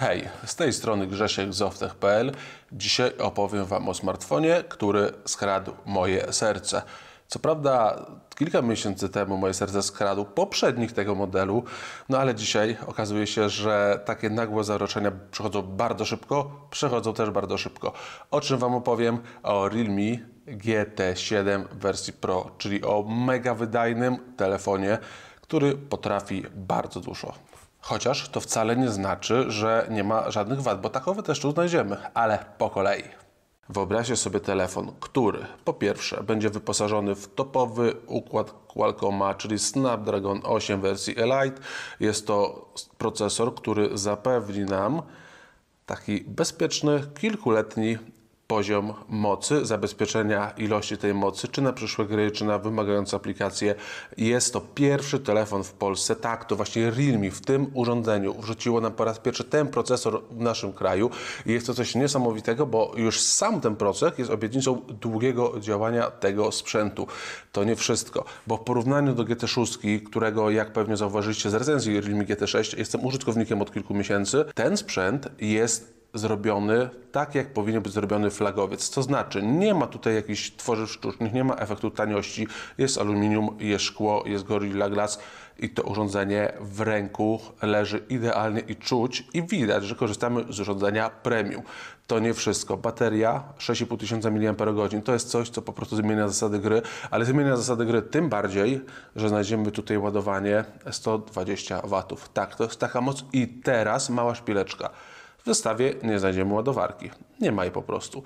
Hej, z tej strony Grzesiek z oftech.pl. Dzisiaj opowiem Wam o smartfonie, który skradł moje serce. Co prawda kilka miesięcy temu moje serce skradł poprzednik tego modelu, no ale dzisiaj okazuje się, że takie nagłe zaroczenia przychodzą bardzo szybko, przechodzą też bardzo szybko. O czym Wam opowiem? O Realme GT7 wersji Pro, czyli o mega wydajnym telefonie, który potrafi bardzo dużo. Chociaż to wcale nie znaczy, że nie ma żadnych wad, bo takowe też tu znajdziemy, ale po kolei. Wyobraźcie sobie telefon, który po pierwsze będzie wyposażony w topowy układ Qualcomma, czyli Snapdragon 8 wersji Elite. Jest to procesor, który zapewni nam taki bezpieczny, kilkuletni poziom mocy, zabezpieczenia ilości tej mocy, czy na przyszłe gry, czy na wymagające aplikacje. Jest to pierwszy telefon w Polsce. Tak, to właśnie Realme w tym urządzeniu wrzuciło nam po raz pierwszy ten procesor w naszym kraju. I jest to coś niesamowitego, bo już sam ten procesor jest obietnicą długiego działania tego sprzętu. To nie wszystko, bo w porównaniu do GT6, którego jak pewnie zauważyliście z recenzji Realme GT6, jestem użytkownikiem od kilku miesięcy, ten sprzęt jest zrobiony tak, jak powinien być zrobiony flagowiec. To znaczy, nie ma tutaj jakichś tworzyw sztucznych, nie ma efektu taniości. Jest aluminium, jest szkło, jest Gorilla Glass i to urządzenie w ręku leży idealnie i czuć i widać, że korzystamy z urządzenia premium. To nie wszystko. Bateria 6500 mAh to jest coś, co po prostu zmienia zasady gry, ale zmienia zasady gry tym bardziej, że znajdziemy tutaj ładowanie 120 W. Tak, to jest taka moc i teraz mała szpileczka. W zestawie nie znajdziemy ładowarki. Nie ma jej po prostu.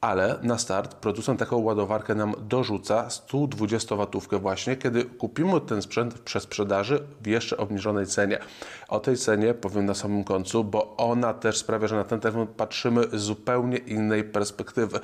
Ale na start producent taką ładowarkę nam dorzuca 120 watówkę właśnie, kiedy kupimy ten sprzęt w przesprzedaży w jeszcze obniżonej cenie. O tej cenie powiem na samym końcu, bo ona też sprawia, że na ten telefon patrzymy z zupełnie innej perspektywy.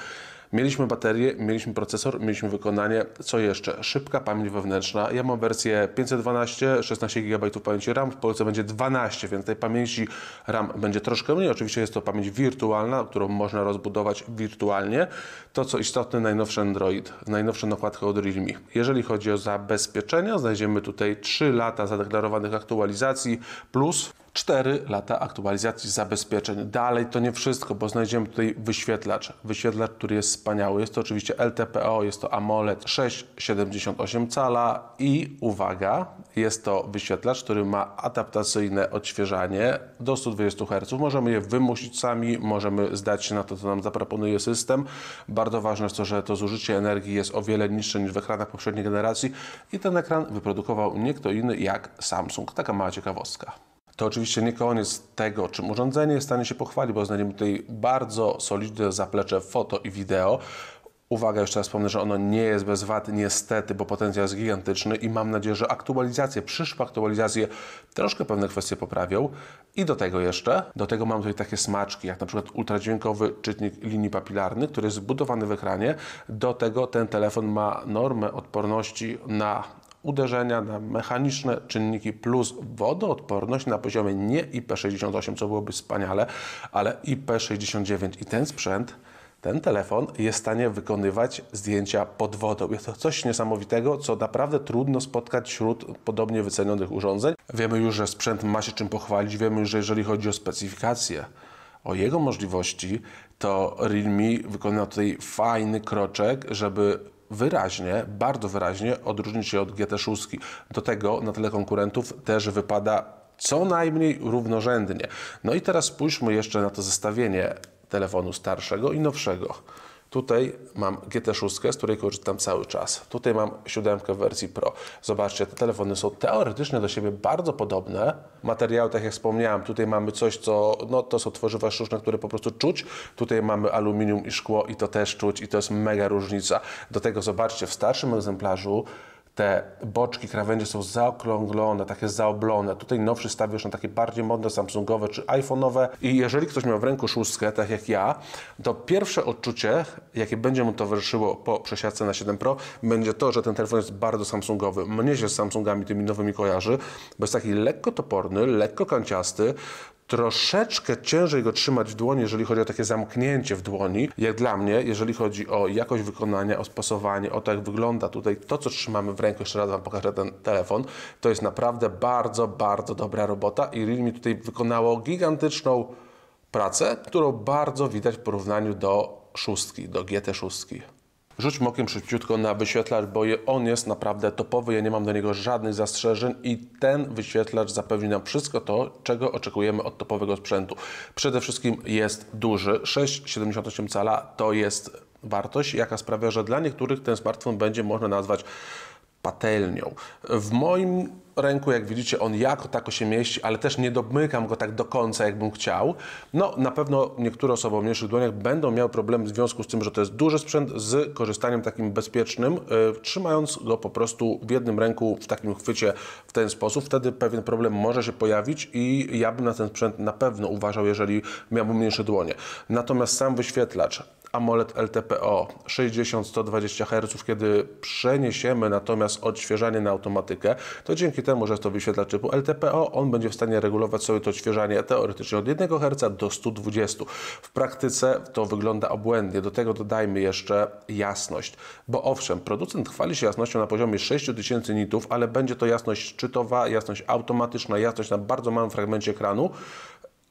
Mieliśmy baterię, mieliśmy procesor, mieliśmy wykonanie. Co jeszcze? Szybka pamięć wewnętrzna. Ja mam wersję 512, 16 GB pamięci RAM, w Polsce będzie 12, więc tej pamięci RAM będzie troszkę mniej. Oczywiście jest to pamięć wirtualna, którą można rozbudować wirtualnie. To co istotne, najnowszy Android, najnowsze nakładki od Realme. Jeżeli chodzi o zabezpieczenia, znajdziemy tutaj 3 lata zadeklarowanych aktualizacji plus 4 lata aktualizacji zabezpieczeń. Dalej to nie wszystko, bo znajdziemy tutaj wyświetlacz. Wyświetlacz, który jest wspaniały. Jest to oczywiście LTPO, jest to AMOLED 6,78 cala i uwaga, jest to wyświetlacz, który ma adaptacyjne odświeżanie do 120 Hz. Możemy je wymusić sami, możemy zdać się na to, co nam zaproponuje system. Bardzo ważne jest to, że to zużycie energii jest o wiele niższe niż w ekranach poprzedniej generacji i ten ekran wyprodukował nie kto inny jak Samsung. Taka mała ciekawostka. To oczywiście nie koniec tego, czym urządzenie stanie się pochwalić, bo znajdziemy tutaj bardzo solidne zaplecze foto i wideo. Uwaga, jeszcze raz wspomnę, że ono nie jest bez wad, niestety, bo potencjał jest gigantyczny i mam nadzieję, że aktualizacje, przyszłe aktualizacje troszkę pewne kwestie poprawią. I do tego jeszcze, do tego mam tutaj takie smaczki, jak na przykład ultradźwiękowy czytnik linii papilarnych, który jest zbudowany w ekranie. Do tego ten telefon ma normę odporności na uderzenia na mechaniczne czynniki plus wodoodporność na poziomie nie IP68, co byłoby wspaniale, ale IP69 i ten sprzęt ten telefon jest w stanie wykonywać zdjęcia pod wodą. Jest to coś niesamowitego, co naprawdę trudno spotkać wśród podobnie wycenionych urządzeń. Wiemy już, że sprzęt ma się czym pochwalić, wiemy już, że jeżeli chodzi o specyfikację, o jego możliwości, to Realme wykonał tutaj fajny kroczek, żeby wyraźnie, bardzo wyraźnie odróżnić się od GT6. Do tego na tyle konkurentów też wypada co najmniej równorzędnie. No i teraz spójrzmy jeszcze na to zestawienie telefonu starszego i nowszego. Tutaj mam GT6, z której korzystam cały czas. Tutaj mam 7 w wersji Pro. Zobaczcie, te telefony są teoretycznie do siebie bardzo podobne. Materiały, tak jak wspomniałem, tutaj mamy coś, co, no to są tworzywa sztuczne, które po prostu czuć. Tutaj mamy aluminium i szkło i to też czuć i to jest mega różnica. Do tego zobaczcie, w starszym egzemplarzu te boczki krawędzie są zaokrąglone, takie zaoblone. Tutaj nowszy staw już na takie bardziej modne Samsungowe czy iPhone'owe i jeżeli ktoś miał w ręku szóstkę, tak jak ja, to pierwsze odczucie, jakie będzie mu towarzyszyło po przesiadce na 7 Pro, będzie to, że ten telefon jest bardzo Samsungowy. Mnie się z Samsungami tymi nowymi kojarzy, bo jest taki lekko toporny, lekko kanciasty, troszeczkę ciężej go trzymać w dłoni, jeżeli chodzi o takie zamknięcie w dłoni, jak dla mnie, jeżeli chodzi o jakość wykonania, o spasowanie, o to jak wygląda tutaj to, co trzymamy w ręku, jeszcze raz Wam pokażę ten telefon, to jest naprawdę bardzo, bardzo dobra robota i Realme tutaj wykonało gigantyczną pracę, którą bardzo widać w porównaniu do szóstki, do GT6. Rzućmy okiem szybciutko na wyświetlacz, bo on jest naprawdę topowy, ja nie mam do niego żadnych zastrzeżeń i ten wyświetlacz zapewni nam wszystko to, czego oczekujemy od topowego sprzętu. Przede wszystkim jest duży, 6,78 cala to jest wartość, jaka sprawia, że dla niektórych ten smartfon będzie można nazwać patelnią. W moim ręku, jak widzicie, on jako tako się mieści, ale też nie domykam go tak do końca, jakbym chciał. No, na pewno niektóre osoby o mniejszych dłoniach będą miały problem w związku z tym, że to jest duży sprzęt z korzystaniem takim bezpiecznym, yy, trzymając go po prostu w jednym ręku w takim chwycie w ten sposób. Wtedy pewien problem może się pojawić i ja bym na ten sprzęt na pewno uważał, jeżeli miałbym mniejsze dłonie. Natomiast sam wyświetlacz AMOLED LTPO 60-120 Hz, kiedy przeniesiemy natomiast odświeżanie na automatykę, to dzięki temu, że jest to wyświetlacz typu LTPO, on będzie w stanie regulować sobie to odświeżanie teoretycznie od 1 Hz do 120. W praktyce to wygląda obłędnie. Do tego dodajmy jeszcze jasność, bo owszem, producent chwali się jasnością na poziomie 6000 nitów, ale będzie to jasność czytowa, jasność automatyczna, jasność na bardzo małym fragmencie ekranu,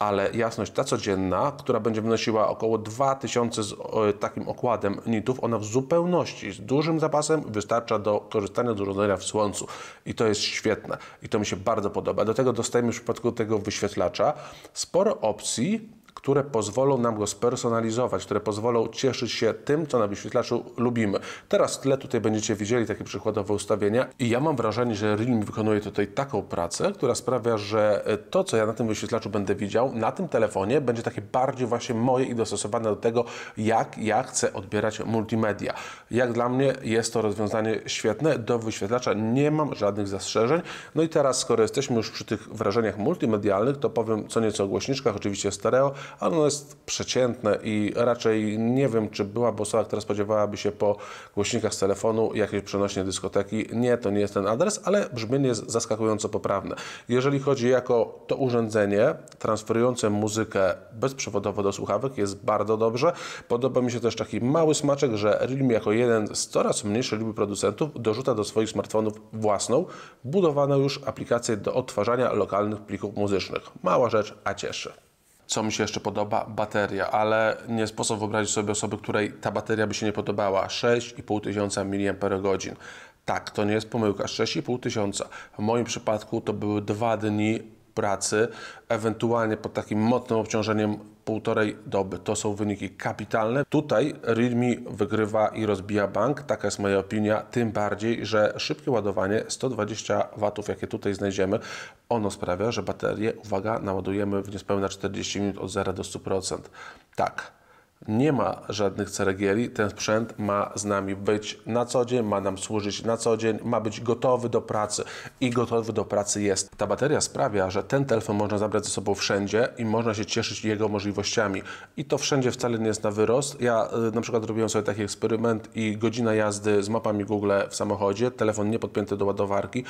ale jasność ta codzienna, która będzie wynosiła około 2000 z takim okładem nitów, ona w zupełności z dużym zapasem wystarcza do korzystania z urządzenia w słońcu. I to jest świetne. I to mi się bardzo podoba. Do tego dostajemy w przypadku tego wyświetlacza sporo opcji, które pozwolą nam go spersonalizować, które pozwolą cieszyć się tym, co na wyświetlaczu lubimy. Teraz tyle tutaj będziecie widzieli takie przykładowe ustawienia i ja mam wrażenie, że Realme wykonuje tutaj taką pracę, która sprawia, że e, to, co ja na tym wyświetlaczu będę widział, na tym telefonie będzie takie bardziej właśnie moje i dostosowane do tego, jak ja chcę odbierać multimedia. Jak dla mnie jest to rozwiązanie świetne, do wyświetlacza nie mam żadnych zastrzeżeń. No i teraz, skoro jesteśmy już przy tych wrażeniach multimedialnych, to powiem co nieco o głośniczkach, oczywiście stereo, ale ono jest przeciętne i raczej nie wiem, czy byłaby osoba, która spodziewałaby się po głośnikach z telefonu jakiejś przenośnej dyskoteki. Nie, to nie jest ten adres, ale brzmienie jest zaskakująco poprawne. Jeżeli chodzi jako to urządzenie transferujące muzykę bezprzewodowo do słuchawek, jest bardzo dobrze. Podoba mi się też taki mały smaczek, że Realme jako jeden z coraz mniejszej liczby producentów dorzuca do swoich smartfonów własną, budowaną już aplikację do odtwarzania lokalnych plików muzycznych. Mała rzecz, a cieszy. Co mi się jeszcze podoba? Bateria, ale nie sposób wyobrazić sobie osoby, której ta bateria by się nie podobała. 6,5 tysiąca mAh. Tak, to nie jest pomyłka. 6,5 tysiąca W moim przypadku to były dwa dni pracy, ewentualnie pod takim mocnym obciążeniem półtorej doby. To są wyniki kapitalne. Tutaj Realme wygrywa i rozbija bank, taka jest moja opinia, tym bardziej, że szybkie ładowanie 120 W, jakie tutaj znajdziemy, ono sprawia, że baterię, uwaga, naładujemy w niespełna 40 minut od 0 do 100%. Tak, nie ma żadnych ceregieli. Ten sprzęt ma z nami być na co dzień, ma nam służyć na co dzień, ma być gotowy do pracy i gotowy do pracy jest. Ta bateria sprawia, że ten telefon można zabrać ze sobą wszędzie i można się cieszyć jego możliwościami. I to wszędzie wcale nie jest na wyrost. Ja y, na przykład robiłem sobie taki eksperyment i godzina jazdy z mapami Google w samochodzie, telefon nie podpięty do ładowarki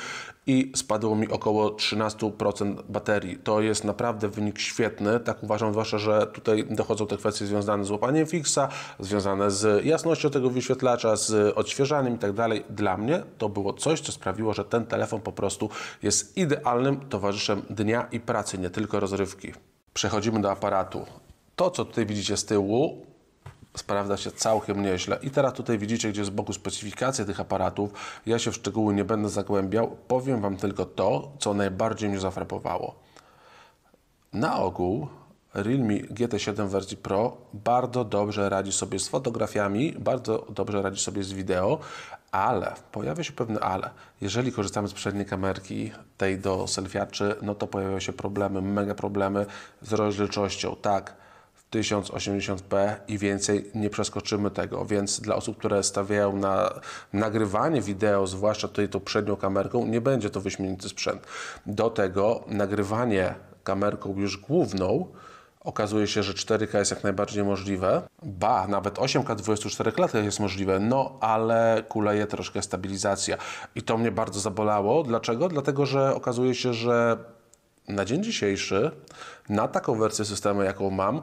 i spadło mi około 13% baterii. To jest naprawdę wynik świetny, tak uważam, zwłaszcza, że tutaj dochodzą te kwestie związane z łapaniem złapaniem fixa, związane z jasnością tego wyświetlacza, z odświeżaniem i tak dalej. Dla mnie to było coś, co sprawiło, że ten telefon po prostu jest idealnym towarzyszem dnia i pracy, nie tylko rozrywki. Przechodzimy do aparatu. To, co tutaj widzicie z tyłu, sprawdza się całkiem nieźle. I teraz tutaj widzicie, gdzie z boku specyfikacja tych aparatów. Ja się w szczegóły nie będę zagłębiał. Powiem Wam tylko to, co najbardziej mnie zafrapowało. Na ogół Realme GT7 wersji Pro bardzo dobrze radzi sobie z fotografiami, bardzo dobrze radzi sobie z wideo, ale pojawia się pewne ale. Jeżeli korzystamy z przedniej kamerki, tej do selfiaczy, no to pojawiają się problemy, mega problemy z rozdzielczością. Tak, w 1080p i więcej nie przeskoczymy tego, więc dla osób, które stawiają na nagrywanie wideo, zwłaszcza tutaj tą przednią kamerką, nie będzie to wyśmienity sprzęt. Do tego nagrywanie kamerką już główną Okazuje się, że 4K jest jak najbardziej możliwe. Ba, nawet 8K 24 klatkach jest możliwe, no ale kuleje troszkę stabilizacja. I to mnie bardzo zabolało. Dlaczego? Dlatego, że okazuje się, że na dzień dzisiejszy na taką wersję systemu, jaką mam,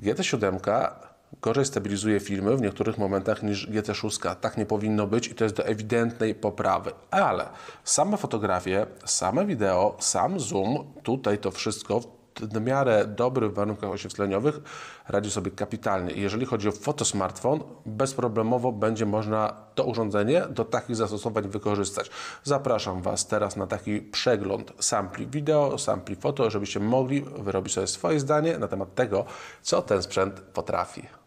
GT7 gorzej stabilizuje filmy w niektórych momentach niż GT6. Tak nie powinno być i to jest do ewidentnej poprawy. Ale same fotografie, same wideo, sam zoom, tutaj to wszystko w miarę dobrych warunkach oświetleniowych radzi sobie kapitalnie. jeżeli chodzi o fotosmartfon, bezproblemowo będzie można to urządzenie do takich zastosowań wykorzystać. Zapraszam Was teraz na taki przegląd sampli wideo, sampli foto, żebyście mogli wyrobić sobie swoje zdanie na temat tego, co ten sprzęt potrafi.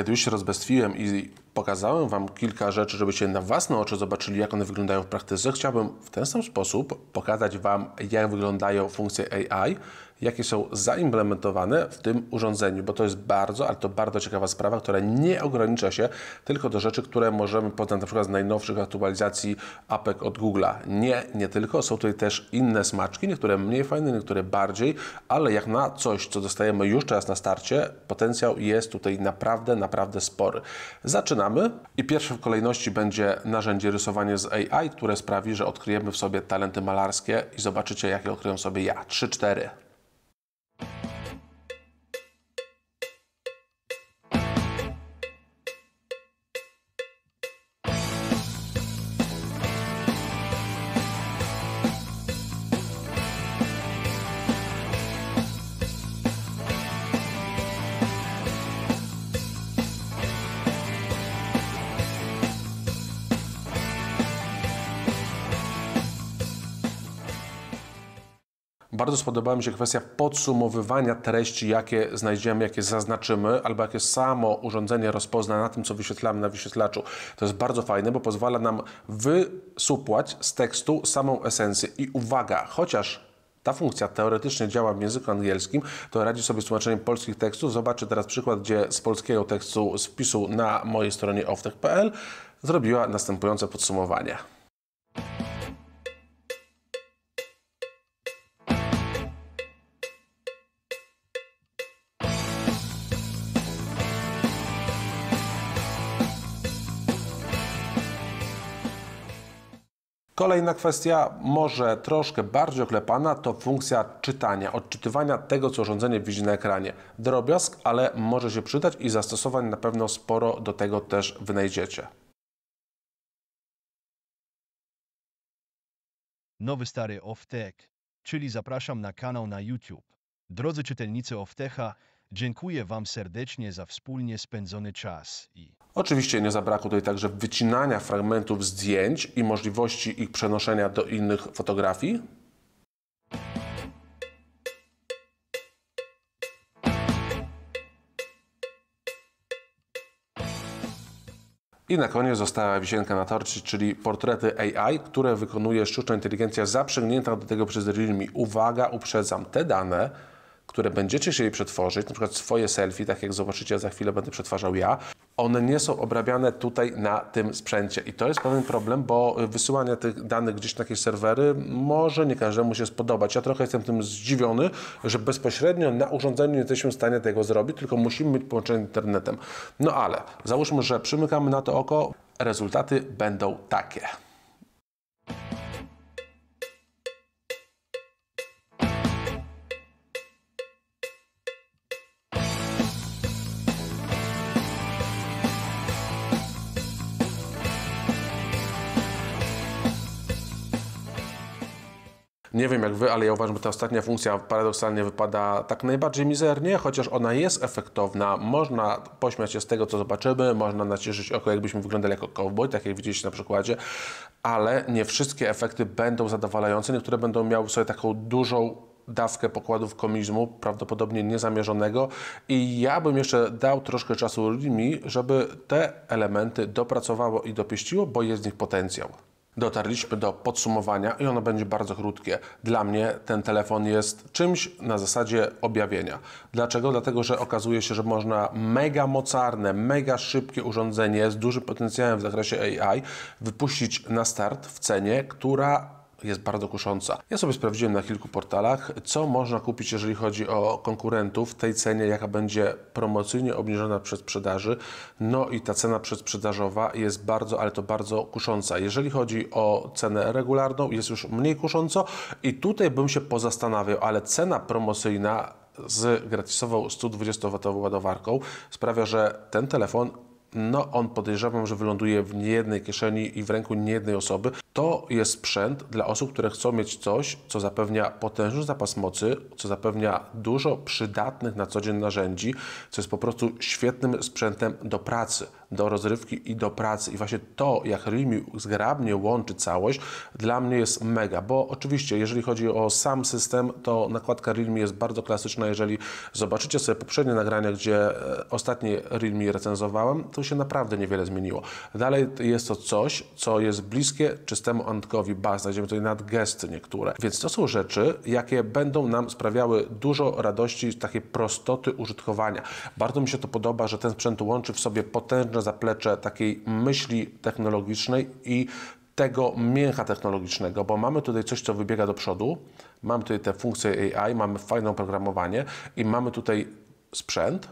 Kiedy już się rozbestwiłem i pokazałem Wam kilka rzeczy, żebyście na własne oczy zobaczyli, jak one wyglądają w praktyce, chciałbym w ten sam sposób pokazać Wam, jak wyglądają funkcje AI jakie są zaimplementowane w tym urządzeniu, bo to jest bardzo, ale to bardzo ciekawa sprawa, która nie ogranicza się tylko do rzeczy, które możemy poznać na przykład z najnowszych aktualizacji apek od Google'a. Nie, nie tylko, są tutaj też inne smaczki, niektóre mniej fajne, niektóre bardziej, ale jak na coś, co dostajemy już teraz na starcie, potencjał jest tutaj naprawdę, naprawdę spory. Zaczynamy i pierwsze w kolejności będzie narzędzie rysowanie z AI, które sprawi, że odkryjemy w sobie talenty malarskie i zobaczycie, jakie odkryją sobie ja. 3-4. Bardzo spodobała mi się kwestia podsumowywania treści, jakie znajdziemy, jakie zaznaczymy, albo jakie samo urządzenie rozpozna na tym, co wyświetlamy na wyświetlaczu. To jest bardzo fajne, bo pozwala nam wysupłać z tekstu samą esencję. I uwaga, chociaż ta funkcja teoretycznie działa w języku angielskim, to radzi sobie z tłumaczeniem polskich tekstów. Zobaczę teraz przykład, gdzie z polskiego tekstu z na mojej stronie oftech.pl zrobiła następujące podsumowanie. Kolejna kwestia, może troszkę bardziej oklepana, to funkcja czytania, odczytywania tego, co urządzenie widzi na ekranie. Drobiazg, ale może się przydać i zastosowań na pewno sporo do tego też wynajdziecie. Nowy stary oftek, czyli zapraszam na kanał na YouTube. Drodzy czytelnicy Oftecha, Dziękuję Wam serdecznie za wspólnie spędzony czas i. Oczywiście nie zabrakło tutaj także wycinania fragmentów zdjęć i możliwości ich przenoszenia do innych fotografii. I na koniec została wisienka na torcie, czyli portrety AI, które wykonuje sztuczna inteligencja zaprzęgnięta do tego przez Realme. Uwaga, uprzedzam, te dane które będziecie chcieli przetworzyć, na przykład swoje selfie, tak jak zobaczycie, za chwilę będę przetwarzał ja, one nie są obrabiane tutaj na tym sprzęcie. I to jest pewien problem, bo wysyłanie tych danych gdzieś na jakieś serwery może nie każdemu się spodobać. Ja trochę jestem tym zdziwiony, że bezpośrednio na urządzeniu nie jesteśmy w stanie tego zrobić, tylko musimy być połączeni internetem. No ale załóżmy, że przymykamy na to oko, rezultaty będą takie. Nie wiem jak wy, ale ja uważam, że ta ostatnia funkcja paradoksalnie wypada tak najbardziej mizernie, chociaż ona jest efektowna. Można pośmiać się z tego, co zobaczymy, można nacieszyć oko, jakbyśmy wyglądali jako cowboy, tak jak widzieliście na przykładzie, ale nie wszystkie efekty będą zadowalające. Niektóre będą miały sobie taką dużą dawkę pokładów komizmu, prawdopodobnie niezamierzonego i ja bym jeszcze dał troszkę czasu Rimi, żeby te elementy dopracowało i dopieściło, bo jest w nich potencjał dotarliśmy do podsumowania i ono będzie bardzo krótkie. Dla mnie ten telefon jest czymś na zasadzie objawienia. Dlaczego? Dlatego, że okazuje się, że można mega mocarne, mega szybkie urządzenie z dużym potencjałem w zakresie AI wypuścić na start w cenie, która jest bardzo kusząca. Ja sobie sprawdziłem na kilku portalach, co można kupić, jeżeli chodzi o konkurentów, w tej cenie, jaka będzie promocyjnie obniżona przez sprzedaży. No i ta cena przedsprzedażowa jest bardzo, ale to bardzo kusząca. Jeżeli chodzi o cenę regularną, jest już mniej kusząco i tutaj bym się pozastanawiał, ale cena promocyjna z gratisową 120 watową ładowarką sprawia, że ten telefon no on podejrzewam, że wyląduje w niejednej kieszeni i w ręku niejednej osoby. To jest sprzęt dla osób, które chcą mieć coś, co zapewnia potężny zapas mocy, co zapewnia dużo przydatnych na co dzień narzędzi, co jest po prostu świetnym sprzętem do pracy do rozrywki i do pracy. I właśnie to, jak Realme zgrabnie łączy całość, dla mnie jest mega, bo oczywiście, jeżeli chodzi o sam system, to nakładka Realme jest bardzo klasyczna. Jeżeli zobaczycie sobie poprzednie nagrania, gdzie e, ostatnie Realme recenzowałem, to się naprawdę niewiele zmieniło. Dalej jest to coś, co jest bliskie czystemu Antkowi Bass. Znajdziemy tutaj nadgesty niektóre. Więc to są rzeczy, jakie będą nam sprawiały dużo radości, takiej prostoty użytkowania. Bardzo mi się to podoba, że ten sprzęt łączy w sobie potężne dobre zaplecze takiej myśli technologicznej i tego mięcha technologicznego, bo mamy tutaj coś, co wybiega do przodu, mamy tutaj te funkcje AI, mamy fajne oprogramowanie i mamy tutaj sprzęt,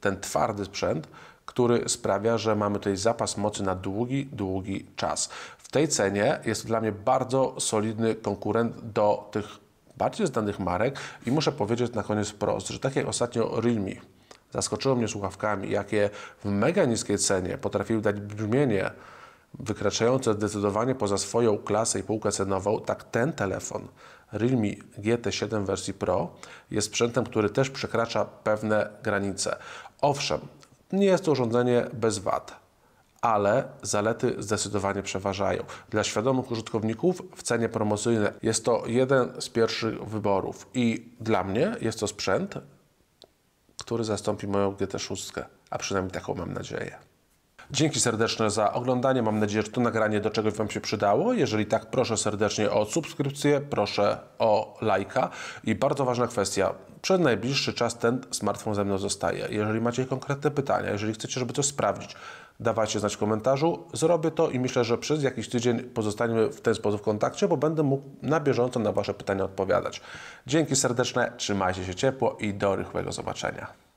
ten twardy sprzęt, który sprawia, że mamy tutaj zapas mocy na długi, długi czas. W tej cenie jest dla mnie bardzo solidny konkurent do tych bardziej znanych marek i muszę powiedzieć na koniec wprost, że tak jak ostatnio Realme, Zaskoczyło mnie słuchawkami, jakie w mega niskiej cenie potrafiły dać brzmienie wykraczające zdecydowanie poza swoją klasę i półkę cenową, tak ten telefon Realme GT7 wersji Pro jest sprzętem, który też przekracza pewne granice. Owszem, nie jest to urządzenie bez wad, ale zalety zdecydowanie przeważają. Dla świadomych użytkowników w cenie promocyjnej jest to jeden z pierwszych wyborów i dla mnie jest to sprzęt, który zastąpi moją GT6, a przynajmniej taką mam nadzieję. Dzięki serdeczne za oglądanie. Mam nadzieję, że to nagranie do czegoś Wam się przydało. Jeżeli tak, proszę serdecznie o subskrypcję, proszę o lajka. I bardzo ważna kwestia. Przez najbliższy czas ten smartfon ze mną zostaje. Jeżeli macie konkretne pytania, jeżeli chcecie, żeby to sprawdzić, dawajcie znać w komentarzu. Zrobię to i myślę, że przez jakiś tydzień pozostaniemy w ten sposób w kontakcie, bo będę mógł na bieżąco na Wasze pytania odpowiadać. Dzięki serdeczne, trzymajcie się ciepło i do rychłego zobaczenia.